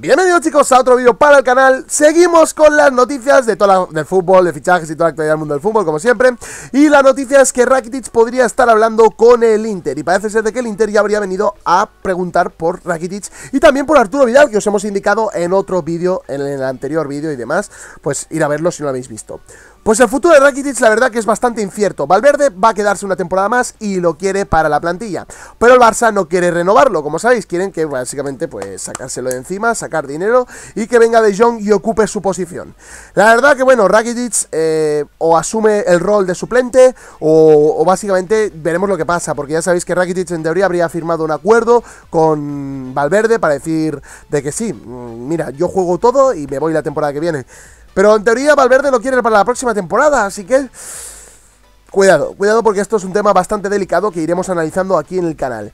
Bienvenidos chicos a otro vídeo para el canal Seguimos con las noticias de toda la, del fútbol, de fichajes y toda la actualidad del mundo del fútbol como siempre Y la noticia es que Rakitic podría estar hablando con el Inter Y parece ser de que el Inter ya habría venido a preguntar por Rakitic Y también por Arturo Vidal que os hemos indicado en otro vídeo, en el anterior vídeo y demás Pues ir a verlo si no lo habéis visto pues el futuro de Rakitic la verdad que es bastante incierto. Valverde va a quedarse una temporada más y lo quiere para la plantilla. Pero el Barça no quiere renovarlo, como sabéis, quieren que básicamente pues sacárselo de encima, sacar dinero y que venga De Jong y ocupe su posición. La verdad que bueno, Rakitic eh, o asume el rol de suplente o, o, básicamente veremos lo que pasa, porque ya sabéis que Rakitic en teoría habría firmado un acuerdo con Valverde para decir de que sí, mm, mira, yo juego todo y me voy la temporada que viene. Pero en teoría Valverde lo quiere para la próxima temporada, así que... Cuidado, cuidado porque esto es un tema bastante delicado que iremos analizando aquí en el canal.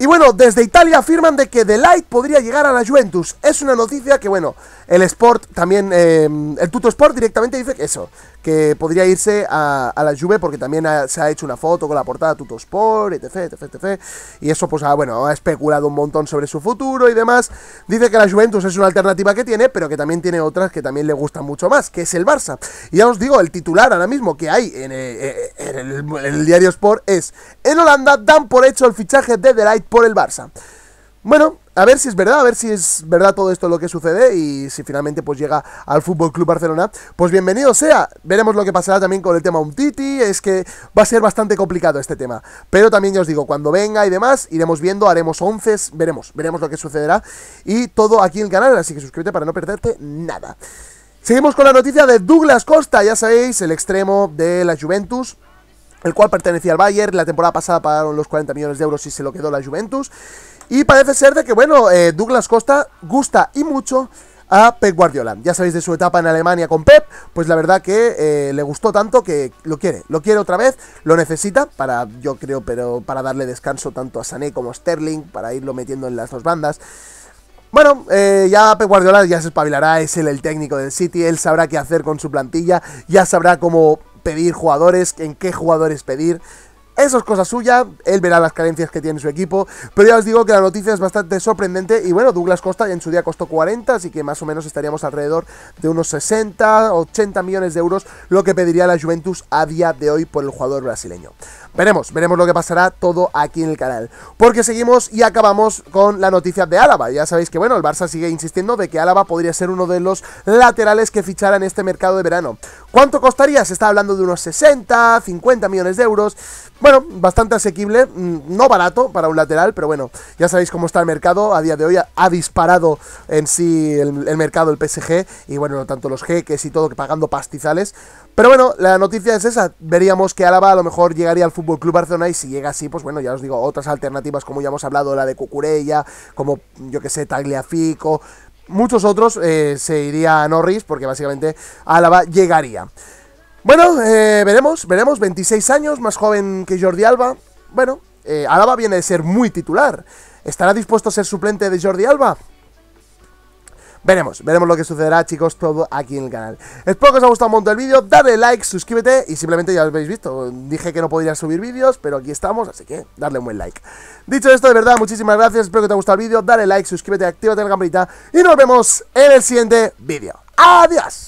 Y bueno, desde Italia afirman de que The Light podría llegar a la Juventus. Es una noticia que, bueno, el Sport también, em, el Tuto Sport directamente dice que eso, que podría irse a, la Juve porque también se ha hecho una foto con la portada Tuto Sport, etc, etc, etc. Y eso, pues, ah, bueno, ha especulado un montón sobre su futuro y demás. Dice que la Juventus es una alternativa que tiene, pero que también tiene otras que también le gustan mucho más, que es el Barça. Y ya os digo, el titular ahora mismo que hay en eh, eh, el, diario Sport es, en Holanda dan por hecho el fichaje de The Light por el Barça. Bueno, a ver si es verdad, a ver si es verdad todo esto lo que sucede y si finalmente pues llega al Fútbol Club Barcelona, pues bienvenido sea. Veremos lo que pasará también con el tema Umtiti, es que va a ser bastante complicado este tema. Pero también ya os digo, cuando venga y demás, iremos viendo, haremos once, veremos, veremos lo que sucederá y todo aquí en el canal, así que suscríbete para no perderte nada. Seguimos con la noticia de Douglas Costa, ya sabéis, el extremo de la Juventus el cual pertenecía al Bayern, la temporada pasada pagaron los 40 millones de euros y se lo quedó la Juventus. Y parece ser de que, bueno, eh, Douglas Costa gusta y mucho a Pep Guardiola. Ya sabéis de su etapa en Alemania con Pep, pues la verdad que eh, le gustó tanto que lo quiere, lo quiere otra vez, lo necesita para, yo creo, pero para darle descanso tanto a Sané como a Sterling, para irlo metiendo en las dos bandas. Bueno, eh, ya Pep Guardiola ya se espabilará, es él el técnico del City, él sabrá qué hacer con su plantilla, ya sabrá cómo pedir jugadores, en qué jugadores pedir. Eso es cosa suya, él verá las carencias que tiene su equipo, pero ya os digo que la noticia es bastante sorprendente y bueno, Douglas Costa en su día costó 40, así que más o menos estaríamos alrededor de unos 60, 80 millones de euros, lo que pediría la Juventus a día de hoy por el jugador brasileño. Veremos, veremos lo que pasará todo aquí en el canal. Porque seguimos y acabamos con la noticia de Álava. Ya sabéis que, bueno, el Barça sigue insistiendo de que Álava podría ser uno de los laterales que fichara en este mercado de verano. ¿Cuánto costaría? Se está hablando de unos 60, 50 millones de euros. Bueno, bastante asequible, mm, no barato para un lateral, pero bueno, ya sabéis cómo está el mercado. A día de hoy ha disparado en sí el, mercado el PSG y bueno, tanto los jeques y todo, que pagando pastizales. Pero bueno, la noticia es esa. Veríamos que Álava a lo mejor llegaría al Fútbol Club Barcelona y si llega así, pues bueno, ya os digo, otras alternativas como ya hemos hablado, la de Cucurella, como yo que sé, Tagliafico, muchos otros eh, se iría a Norris porque básicamente Álava llegaría. Bueno, eh, veremos, veremos, 26 años, más joven que Jordi Alba. Bueno, eh, Álava viene de ser muy titular. ¿Estará dispuesto a ser suplente de Jordi Alba? Veremos, veremos lo que sucederá, chicos, todo aquí en el canal. Espero que os haya gustado un montón el vídeo, dale like, suscríbete y simplemente ya lo habéis visto. Dije que no podría subir vídeos, pero aquí estamos, así que darle un buen like. Dicho esto, de verdad, muchísimas gracias, espero que te haya gustado el vídeo, dale like, suscríbete, activa la campanita y nos vemos en el siguiente vídeo. ¡Adiós!